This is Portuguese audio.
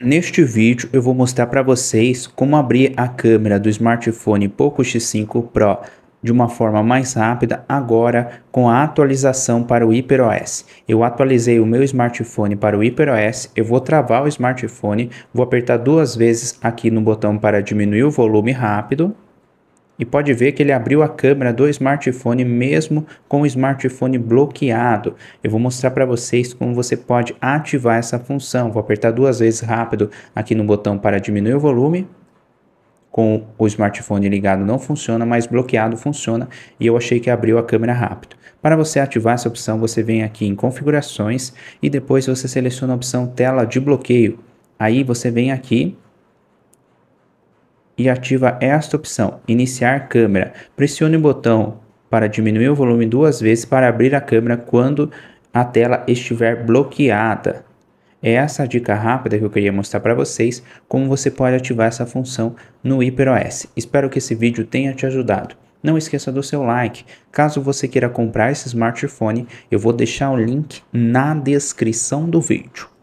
Neste vídeo eu vou mostrar para vocês como abrir a câmera do smartphone Poco X5 Pro de uma forma mais rápida agora com a atualização para o HyperOS. Eu atualizei o meu smartphone para o HyperOS, eu vou travar o smartphone, vou apertar duas vezes aqui no botão para diminuir o volume rápido e pode ver que ele abriu a câmera do smartphone mesmo com o smartphone bloqueado. Eu vou mostrar para vocês como você pode ativar essa função. Vou apertar duas vezes rápido aqui no botão para diminuir o volume. Com o smartphone ligado não funciona, mas bloqueado funciona e eu achei que abriu a câmera rápido. Para você ativar essa opção, você vem aqui em configurações e depois você seleciona a opção tela de bloqueio. Aí você vem aqui e ativa esta opção, iniciar câmera. Pressione o botão para diminuir o volume duas vezes para abrir a câmera quando a tela estiver bloqueada. É essa a dica rápida que eu queria mostrar para vocês como você pode ativar essa função no iPadOS. Espero que esse vídeo tenha te ajudado. Não esqueça do seu like. Caso você queira comprar esse smartphone, eu vou deixar o link na descrição do vídeo.